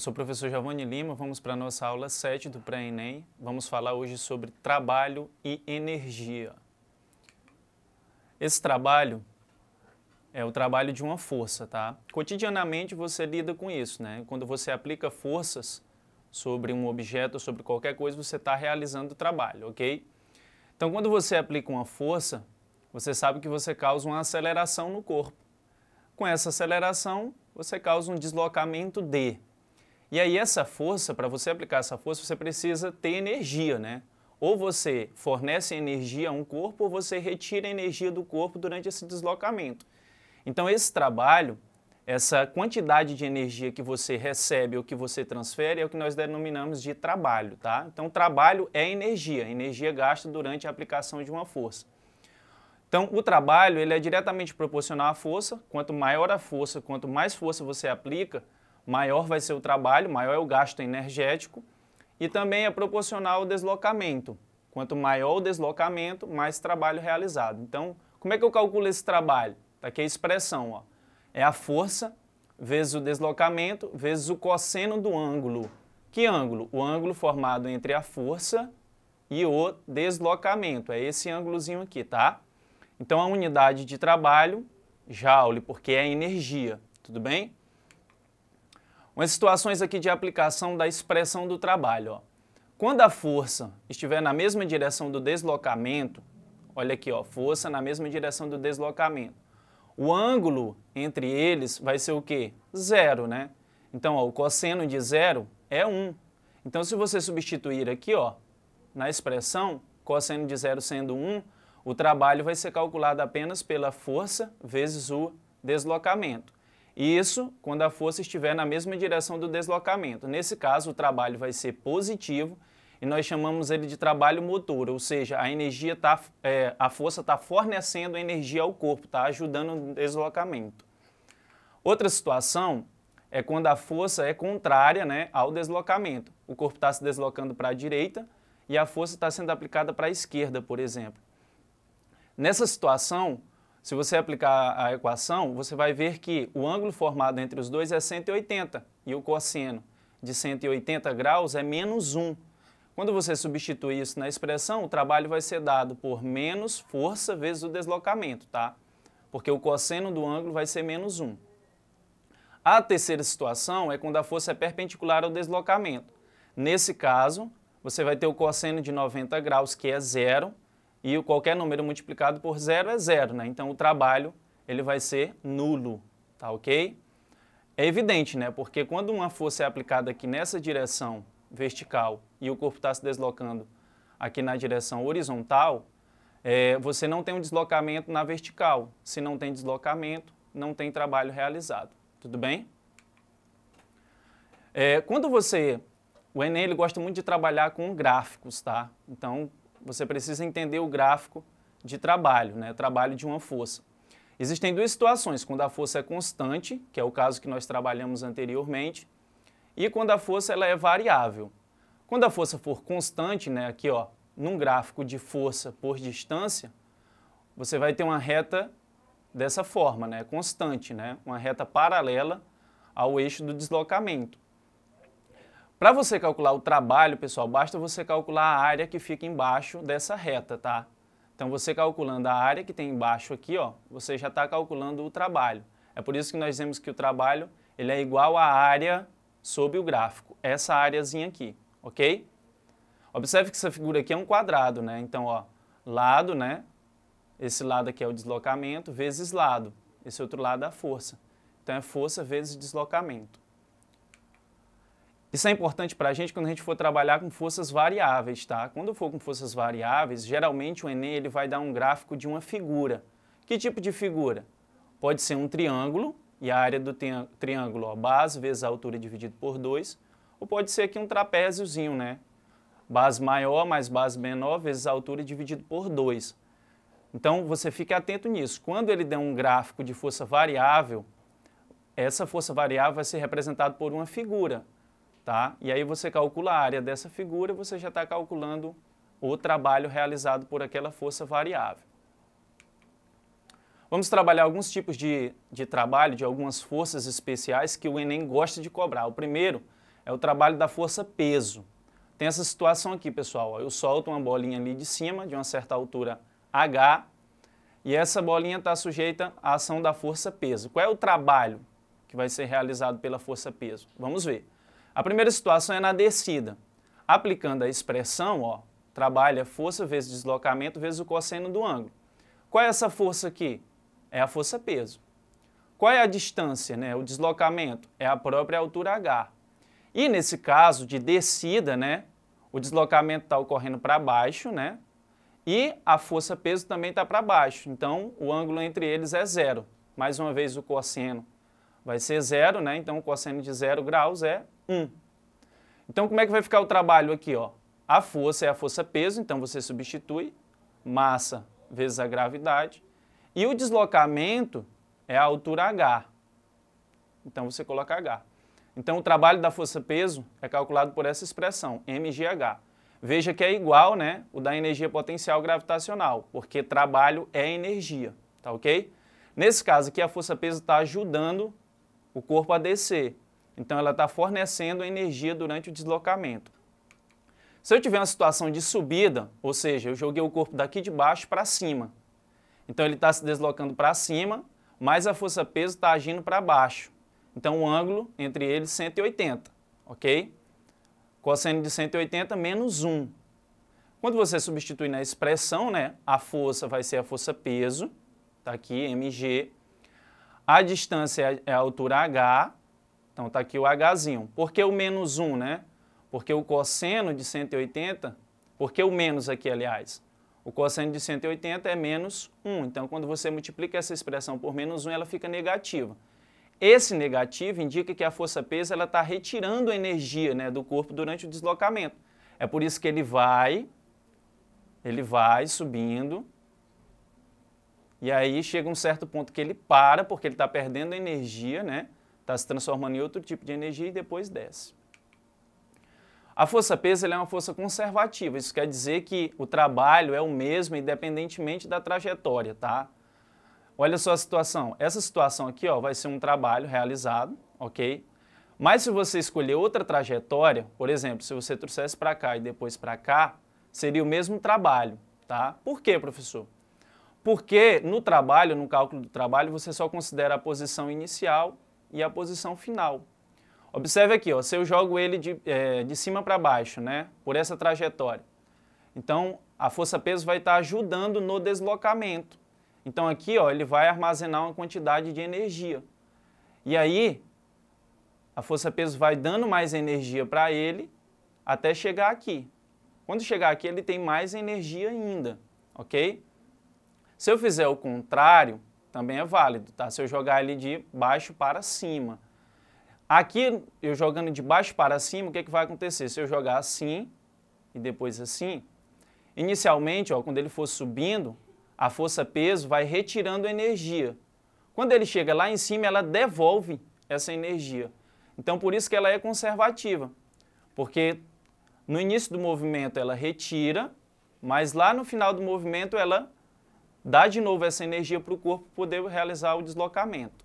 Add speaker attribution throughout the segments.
Speaker 1: Eu sou o professor Giovanni Lima, vamos para a nossa aula 7 do pré-ENEM. Vamos falar hoje sobre trabalho e energia. Esse trabalho é o trabalho de uma força, tá? Cotidianamente você lida com isso, né? Quando você aplica forças sobre um objeto, sobre qualquer coisa, você está realizando o trabalho, ok? Então, quando você aplica uma força, você sabe que você causa uma aceleração no corpo. Com essa aceleração, você causa um deslocamento D. De. E aí essa força, para você aplicar essa força, você precisa ter energia, né? Ou você fornece energia a um corpo, ou você retira energia do corpo durante esse deslocamento. Então esse trabalho, essa quantidade de energia que você recebe ou que você transfere é o que nós denominamos de trabalho, tá? Então trabalho é energia, energia gasta durante a aplicação de uma força. Então, o trabalho ele é diretamente proporcional à força. Quanto maior a força, quanto mais força você aplica, maior vai ser o trabalho, maior é o gasto energético e também é proporcional ao deslocamento. Quanto maior o deslocamento, mais trabalho realizado. Então, como é que eu calculo esse trabalho? Está aqui a expressão, ó. é a força vezes o deslocamento vezes o cosseno do ângulo. Que ângulo? O ângulo formado entre a força e o deslocamento. É esse ângulozinho aqui, tá? Então, a unidade de trabalho, joule, porque é energia, tudo bem? Umas situações aqui de aplicação da expressão do trabalho. Ó. Quando a força estiver na mesma direção do deslocamento, olha aqui, ó, força na mesma direção do deslocamento, o ângulo entre eles vai ser o quê? Zero, né? Então, ó, o cosseno de zero é 1. Um. Então, se você substituir aqui, ó, na expressão, cosseno de zero sendo 1, um, o trabalho vai ser calculado apenas pela força vezes o deslocamento. E isso quando a força estiver na mesma direção do deslocamento. Nesse caso, o trabalho vai ser positivo e nós chamamos ele de trabalho motor, ou seja, a energia tá, é, a força está fornecendo energia ao corpo, está ajudando no deslocamento. Outra situação é quando a força é contrária né, ao deslocamento. O corpo está se deslocando para a direita e a força está sendo aplicada para a esquerda, por exemplo. Nessa situação, se você aplicar a equação, você vai ver que o ângulo formado entre os dois é 180 e o cosseno de 180 graus é menos 1. Quando você substitui isso na expressão, o trabalho vai ser dado por menos força vezes o deslocamento, tá? Porque o cosseno do ângulo vai ser menos 1. A terceira situação é quando a força é perpendicular ao deslocamento. Nesse caso, você vai ter o cosseno de 90 graus, que é zero, e qualquer número multiplicado por zero é zero, né? Então o trabalho ele vai ser nulo, tá ok? É evidente, né? Porque quando uma força é aplicada aqui nessa direção vertical e o corpo está se deslocando aqui na direção horizontal, é, você não tem um deslocamento na vertical. Se não tem deslocamento, não tem trabalho realizado. Tudo bem? É, quando você... O Enem ele gosta muito de trabalhar com gráficos, tá? Então, você precisa entender o gráfico de trabalho, né? trabalho de uma força. Existem duas situações, quando a força é constante, que é o caso que nós trabalhamos anteriormente, e quando a força ela é variável. Quando a força for constante, né, aqui ó, num gráfico de força por distância, você vai ter uma reta dessa forma, né, constante, né, uma reta paralela ao eixo do deslocamento. Para você calcular o trabalho, pessoal, basta você calcular a área que fica embaixo dessa reta, tá? Então você calculando a área que tem embaixo aqui, ó, você já está calculando o trabalho. É por isso que nós vemos que o trabalho ele é igual à área sob o gráfico, essa áreazinha aqui, ok? Observe que essa figura aqui é um quadrado, né? Então, ó, lado, né? Esse lado aqui é o deslocamento vezes lado. Esse outro lado é a força. Então é força vezes deslocamento. Isso é importante para a gente quando a gente for trabalhar com forças variáveis, tá? Quando for com forças variáveis, geralmente o Enem ele vai dar um gráfico de uma figura. Que tipo de figura? Pode ser um triângulo, e a área do triângulo, ó, base vezes a altura dividido por 2, ou pode ser aqui um trapéziozinho, né? Base maior mais base menor vezes a altura dividido por 2. Então, você fique atento nisso. Quando ele der um gráfico de força variável, essa força variável vai ser representada por uma figura tá? E aí você calcula a área dessa figura, você já está calculando o trabalho realizado por aquela força variável. Vamos trabalhar alguns tipos de, de trabalho, de algumas forças especiais que o Enem gosta de cobrar. O primeiro é o trabalho da força peso. Tem essa situação aqui, pessoal. Eu solto uma bolinha ali de cima, de uma certa altura H, e essa bolinha está sujeita à ação da força peso. Qual é o trabalho que vai ser realizado pela força peso? Vamos ver. A primeira situação é na descida. Aplicando a expressão, ó, trabalha força vezes deslocamento vezes o cosseno do ângulo. Qual é essa força aqui? É a força peso. Qual é a distância, né? O deslocamento é a própria altura h. E nesse caso de descida, né, o deslocamento está ocorrendo para baixo, né? E a força peso também está para baixo, então o ângulo entre eles é zero. Mais uma vez o cosseno vai ser zero, né? Então o cosseno de zero graus é 1. Então como é que vai ficar o trabalho aqui, ó? A força é a força peso, então você substitui massa vezes a gravidade. E o deslocamento é a altura h. Então você coloca h. Então o trabalho da força peso é calculado por essa expressão, mgh. Veja que é igual, né, o da energia potencial gravitacional, porque trabalho é energia, tá OK? Nesse caso aqui, a força peso está ajudando o corpo a descer. Então ela está fornecendo energia durante o deslocamento. Se eu tiver uma situação de subida, ou seja, eu joguei o corpo daqui de baixo para cima, então ele está se deslocando para cima, mas a força peso está agindo para baixo. Então o ângulo entre eles 180, ok? Cosseno de 180 menos 1. Quando você substitui na expressão, né, a força vai ser a força peso, está aqui, mg, a distância é, é a altura h, então está aqui o hzinho. Por que o menos 1, né? Porque o cosseno de 180, por que o menos aqui, aliás? O cosseno de 180 é menos 1, então quando você multiplica essa expressão por menos 1, ela fica negativa. Esse negativo indica que a força-peso está retirando energia né, do corpo durante o deslocamento. É por isso que ele vai, ele vai subindo, e aí chega um certo ponto que ele para, porque ele está perdendo energia, né? Está se transformando em outro tipo de energia e depois desce. A força peso é uma força conservativa, isso quer dizer que o trabalho é o mesmo independentemente da trajetória, tá? Olha só a situação. Essa situação aqui ó, vai ser um trabalho realizado, ok? Mas se você escolher outra trajetória, por exemplo, se você trouxesse para cá e depois para cá, seria o mesmo trabalho, tá? Por quê, professor? Porque no trabalho, no cálculo do trabalho, você só considera a posição inicial e a posição final. Observe aqui, ó, se eu jogo ele de, é, de cima para baixo, né, por essa trajetória, então a força-peso vai estar ajudando no deslocamento. Então aqui ó, ele vai armazenar uma quantidade de energia. E aí a força-peso vai dando mais energia para ele até chegar aqui. Quando chegar aqui, ele tem mais energia ainda, ok? Se eu fizer o contrário, também é válido, tá? Se eu jogar ele de baixo para cima. Aqui, eu jogando de baixo para cima, o que, é que vai acontecer? Se eu jogar assim e depois assim, inicialmente, ó, quando ele for subindo, a força-peso vai retirando energia. Quando ele chega lá em cima, ela devolve essa energia. Então, por isso que ela é conservativa, porque no início do movimento ela retira, mas lá no final do movimento ela dá de novo essa energia para o corpo poder realizar o deslocamento.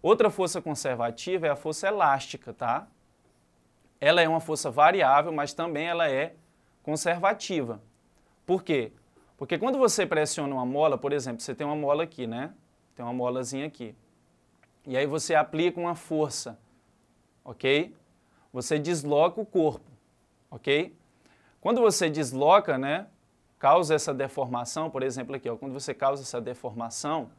Speaker 1: Outra força conservativa é a força elástica, tá? Ela é uma força variável, mas também ela é conservativa. Por quê? Porque quando você pressiona uma mola, por exemplo, você tem uma mola aqui, né? Tem uma molazinha aqui. E aí você aplica uma força, ok? Você desloca o corpo, ok? Quando você desloca, né? causa essa deformação, por exemplo, aqui, ó, quando você causa essa deformação,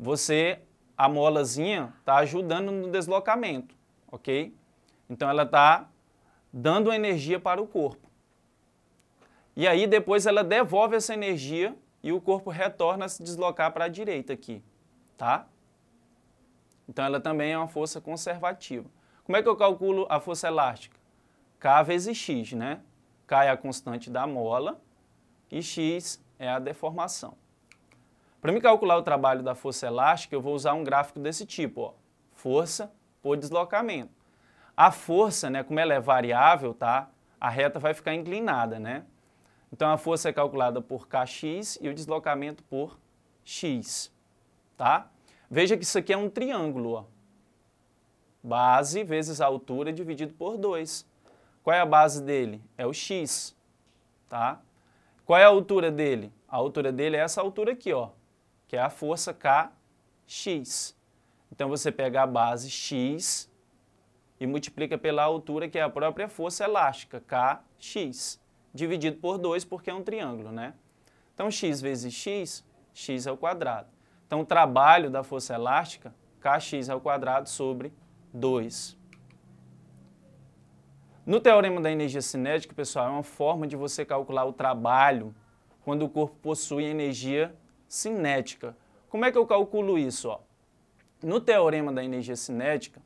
Speaker 1: você, a molazinha está ajudando no deslocamento, ok? Então ela está dando energia para o corpo. E aí depois ela devolve essa energia e o corpo retorna a se deslocar para a direita aqui, tá? Então ela também é uma força conservativa. Como é que eu calculo a força elástica? K vezes x, né? K é a constante da mola e x é a deformação. Para me calcular o trabalho da força elástica, eu vou usar um gráfico desse tipo, ó, força por deslocamento. A força, né, como ela é variável, tá, a reta vai ficar inclinada. Né? Então a força é calculada por kx e o deslocamento por x. Tá? Veja que isso aqui é um triângulo. Ó. Base vezes a altura dividido por 2. Qual é a base dele? É o x. Tá? Qual é a altura dele? A altura dele é essa altura aqui, ó, que é a força Kx. Então você pega a base X e multiplica pela altura, que é a própria força elástica, Kx, dividido por 2, porque é um triângulo, né? Então x vezes x, x ao é quadrado. Então o trabalho da força elástica, Kx ao é quadrado sobre 2. No teorema da energia cinética, pessoal, é uma forma de você calcular o trabalho quando o corpo possui energia cinética. Como é que eu calculo isso? Ó? No teorema da energia cinética,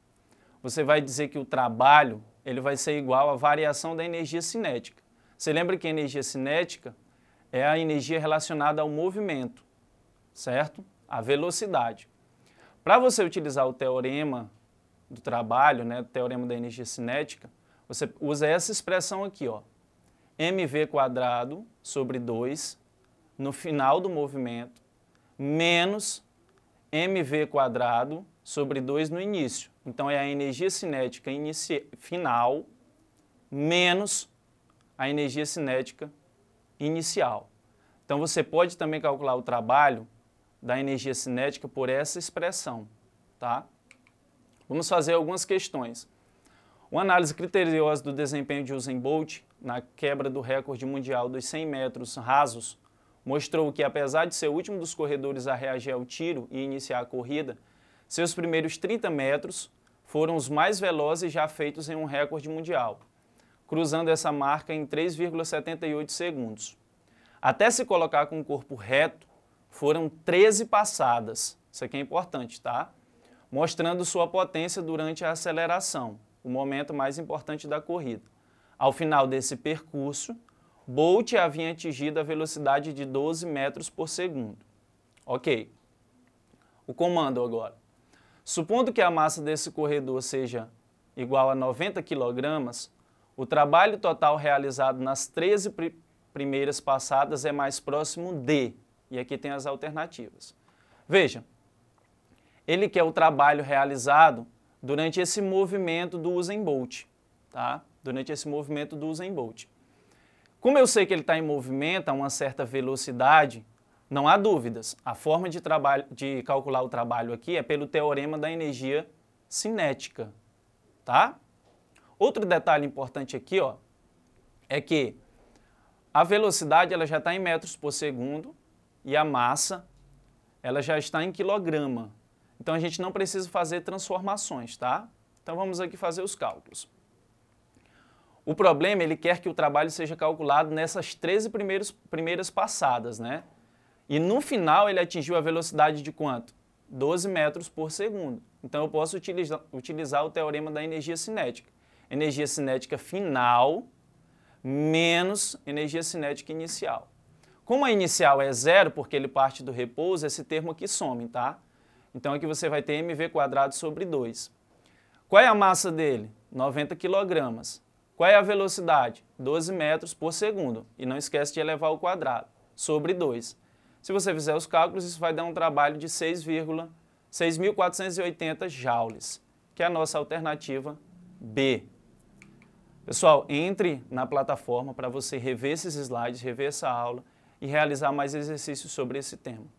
Speaker 1: você vai dizer que o trabalho ele vai ser igual à variação da energia cinética. Você lembra que a energia cinética é a energia relacionada ao movimento, certo? A velocidade. Para você utilizar o teorema do trabalho, né, o teorema da energia cinética, você usa essa expressão aqui, ó, mv quadrado sobre 2 no final do movimento menos mv quadrado sobre 2 no início. Então é a energia cinética final menos a energia cinética inicial. Então você pode também calcular o trabalho da energia cinética por essa expressão, tá? Vamos fazer algumas questões. Uma análise criteriosa do desempenho de Usain Bolt na quebra do recorde mundial dos 100 metros rasos mostrou que, apesar de ser o último dos corredores a reagir ao tiro e iniciar a corrida, seus primeiros 30 metros foram os mais velozes já feitos em um recorde mundial, cruzando essa marca em 3,78 segundos. Até se colocar com o corpo reto, foram 13 passadas, isso aqui é importante, tá? Mostrando sua potência durante a aceleração o momento mais importante da corrida. Ao final desse percurso, Bolt havia atingido a velocidade de 12 metros por segundo. Ok. O comando agora. Supondo que a massa desse corredor seja igual a 90 kg, o trabalho total realizado nas 13 pri primeiras passadas é mais próximo de, e aqui tem as alternativas. Veja, ele quer o trabalho realizado durante esse movimento do Usain Bolt, tá? Durante esse movimento do Usain Bolt. Como eu sei que ele está em movimento a uma certa velocidade, não há dúvidas. A forma de, trabalho, de calcular o trabalho aqui é pelo teorema da energia cinética, tá? Outro detalhe importante aqui, ó, é que a velocidade ela já está em metros por segundo e a massa ela já está em quilograma, então a gente não precisa fazer transformações, tá? Então vamos aqui fazer os cálculos. O problema, ele quer que o trabalho seja calculado nessas 13 primeiros, primeiras passadas, né? E no final ele atingiu a velocidade de quanto? 12 metros por segundo. Então eu posso utilizar, utilizar o teorema da energia cinética. Energia cinética final menos energia cinética inicial. Como a inicial é zero, porque ele parte do repouso, esse termo aqui some, tá? Então aqui você vai ter mv quadrado sobre 2. Qual é a massa dele? 90 kg. Qual é a velocidade? 12 metros por segundo. E não esquece de elevar ao quadrado, sobre 2. Se você fizer os cálculos, isso vai dar um trabalho de 6,6480 joules, que é a nossa alternativa B. Pessoal, entre na plataforma para você rever esses slides, rever essa aula e realizar mais exercícios sobre esse tema.